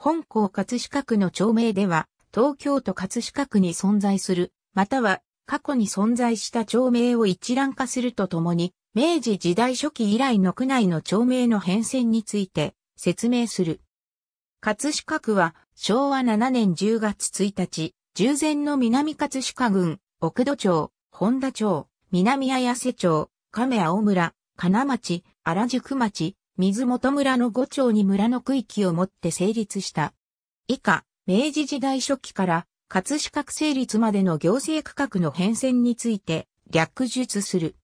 本校葛飾区の町名では、東京都葛飾区に存在する、または過去に存在した町名を一覧化するとともに、明治時代初期以来の区内の町名の変遷について説明する。葛飾区は昭和7年10月1日、従前の南葛飾郡、奥戸町、本田町、南綾瀬町、亀青村、金町、原宿町、水元村の五町に村の区域をもって成立した。以下、明治時代初期から葛飾区成立までの行政区画の変遷について略述する。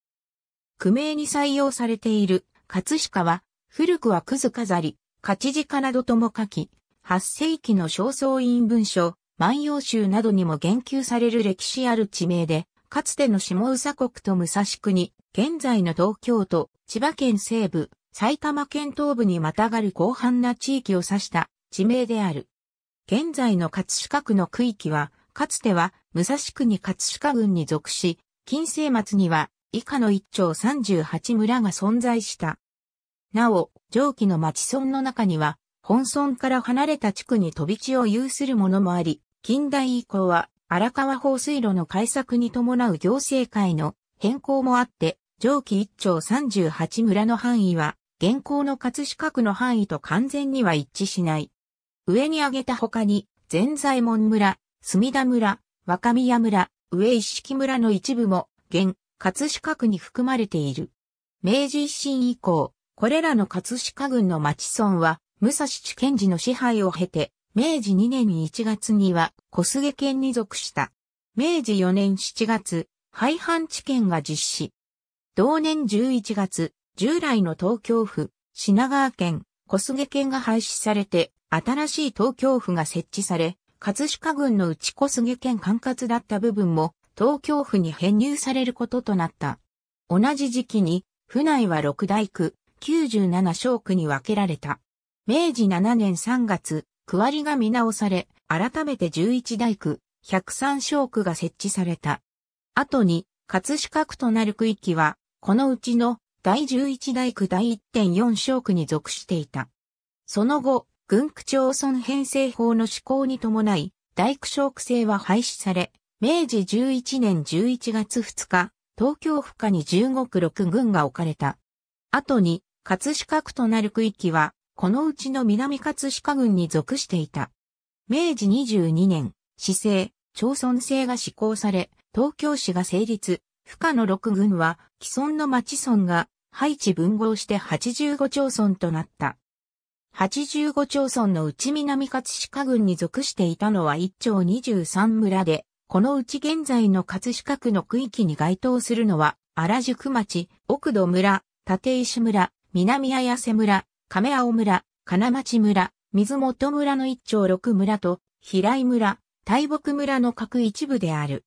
区名に採用されている葛飾は、古くはくず飾り、勝ちかなどとも書き、8世紀の正倉院文書、万葉集などにも言及される歴史ある地名で、かつての下宇佐国と武蔵国、現在の東京都、千葉県西部、埼玉県東部にまたがる広範な地域を指した地名である。現在の葛飾区の区域は、かつては武蔵区に葛飾郡に属し、近世末には以下の一町38村が存在した。なお、上記の町村の中には、本村から離れた地区に飛び地を有するものもあり、近代以降は荒川放水路の改作に伴う行政会の変更もあって、上記一町38村の範囲は現行の葛飾区の範囲と完全には一致しない。上に挙げた他に、全左衛門村、墨田村、若宮村、上一式村の一部も、現、葛飾区に含まれている。明治維新以降、これらの葛飾郡の町村は、武蔵地検事の支配を経て、明治2年1月には小菅県に属した。明治4年7月、廃藩置県が実施。同年11月、従来の東京府、品川県、小菅県が廃止されて、新しい東京府が設置され、葛飾郡の内小菅県管轄だった部分も、東京府に編入されることとなった。同じ時期に、府内は六大区、97小区に分けられた。明治7年3月、区割りが見直され、改めて11大区、103小区が設置された。後に、葛飾区となる区域は、このうちの第11大区第1.4章区に属していた。その後、軍区町村編成法の施行に伴い、大区小区制は廃止され、明治11年11月2日、東京府下に15区6軍が置かれた。後に、葛飾区となる区域は、このうちの南葛飾郡に属していた。明治22年、市政、町村制が施行され、東京市が成立、不可の六郡は既存の町村が配置分合して85町村となった。85町村のうち南葛飾郡に属していたのは1町23村で、このうち現在の葛飾区の区域に該当するのは、荒宿町、奥戸村、立石村、南綾瀬村、亀青村、金町村、水元村の1町6村と、平井村、大木村の各一部である。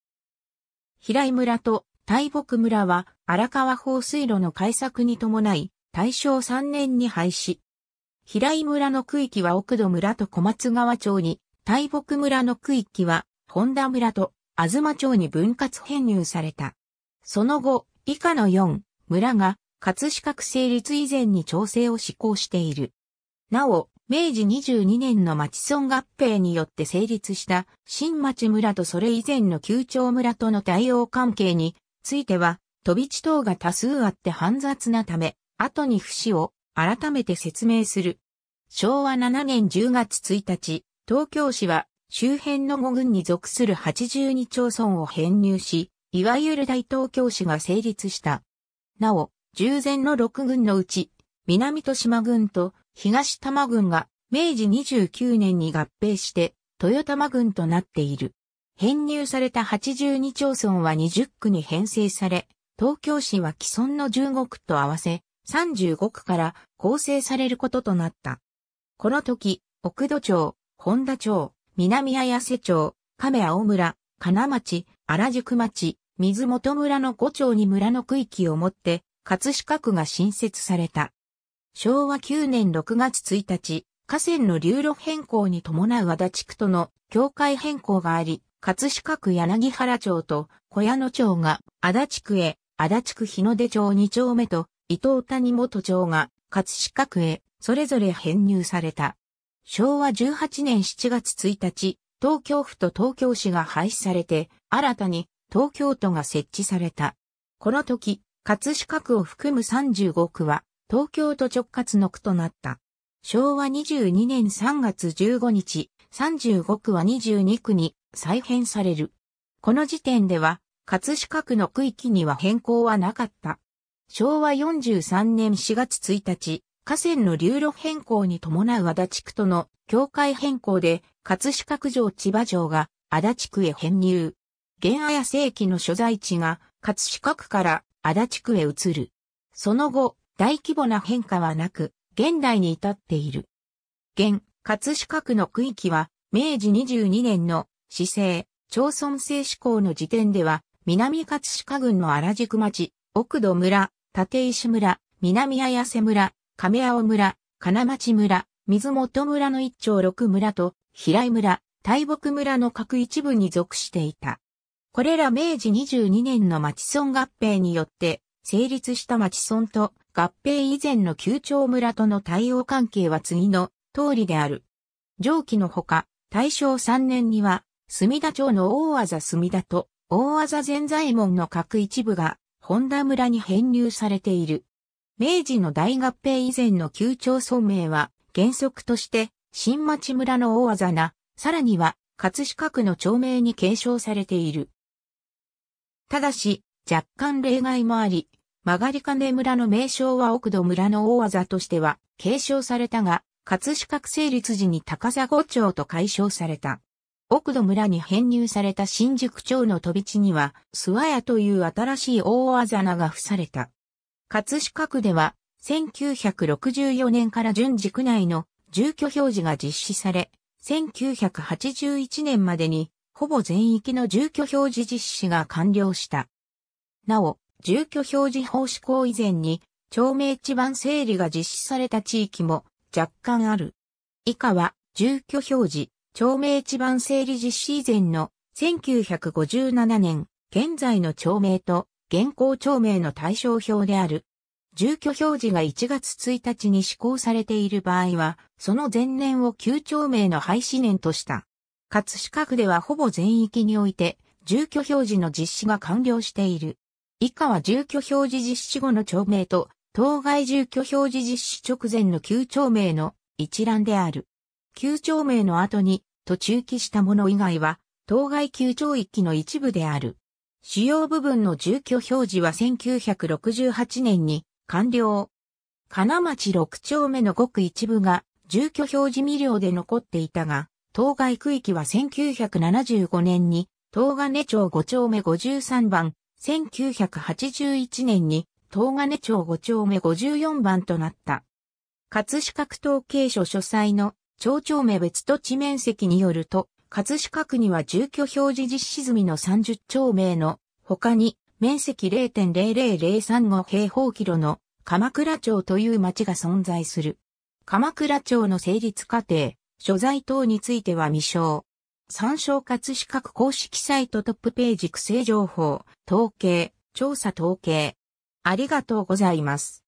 平井村と大木村は荒川放水路の開削に伴い、大正3年に廃止。平井村の区域は奥戸村と小松川町に、大木村の区域は本田村と東町に分割編入された。その後、以下の4村が葛飾区成立以前に調整を施行している。なお、明治22年の町村合併によって成立した新町村とそれ以前の旧町村との対応関係については、飛び地等が多数あって煩雑なため、後に節を改めて説明する。昭和7年10月1日、東京市は周辺の5軍に属する82町村を編入し、いわゆる大東京市が成立した。なお、従前の6軍のうち、南豊島郡と東多摩郡が明治29年に合併して、豊玉郡となっている。編入された82町村は20区に編成され、東京市は既存の15区と合わせ35区から構成されることとなった。この時、奥戸町、本田町、南綾瀬町、亀青村、金町、荒宿町、水元村の5町に村の区域をもって、葛飾区が新設された。昭和9年6月1日、河川の流路変更に伴う和田地区との境界変更があり、葛飾区柳原町と小屋野町が足立区へ、足立区日の出町2丁目と伊東谷元町が葛飾区へそれぞれ編入された。昭和18年7月1日、東京府と東京市が廃止されて、新たに東京都が設置された。この時、葛飾区を含む35区は、東京都直轄の区となった。昭和22年3月15日、35区は22区に再編される。この時点では、葛飾区の区域には変更はなかった。昭和43年4月1日、河川の流路変更に伴う足立区との境界変更で、葛飾区城千葉城が足立区へ編入。現綾世紀の所在地が葛飾区から足立区へ移る。その後、大規模な変化はなく、現代に至っている。現、葛飾区の区域は、明治22年の市政、町村制施行の時点では、南葛飾郡の原宿町、奥戸村、立石村、南綾瀬村、亀青村、金町村、水元村の一町六村と、平井村、大木村の各一部に属していた。これら明治22年の町村合併によって、成立した町村と合併以前の旧町村との対応関係は次の通りである。上記のほか、大正3年には墨田町の大技墨田と大技全左衛門の各一部が本田村に編入されている。明治の大合併以前の旧町村名は原則として新町村の大技な、さらには葛飾区の町名に継承されている。ただし、若干例外もあり、曲がり金村の名称は奥戸村の大技としては継承されたが、葛飾区成立時に高砂町と解消された。奥戸村に編入された新宿町の飛び地には、諏訪屋という新しい大あざなが付された。葛飾区では、1964年から順次区内の住居表示が実施され、1981年までに、ほぼ全域の住居表示実施が完了した。なお、住居表示法施行以前に、町名地盤整理が実施された地域も若干ある。以下は、住居表示、町名地盤整理実施以前の1957年、現在の町名と現行町名の対象表である。住居表示が1月1日に施行されている場合は、その前年を旧町名の廃止年とした。葛飾区ではほぼ全域において、住居表示の実施が完了している。以下は住居表示実施後の町名と、当該住居表示実施直前の旧町名の一覧である。旧町名の後に、と中期したもの以外は、当該旧町域の一部である。主要部分の住居表示は1968年に完了。金町6丁目のごく一部が住居表示未了で残っていたが、当該区域は1975年に、東金町5丁目53番、1981年に、東金町5丁目54番となった。葛飾統計書書載の町長名別土地面積によると、葛飾区には住居表示実施済みの30町名の他に面積0.00035平方キロの鎌倉町という町が存在する。鎌倉町の成立過程、所在等については未詳。参照葛飾区公式サイトトップページ区政情報、統計、調査統計。ありがとうございます。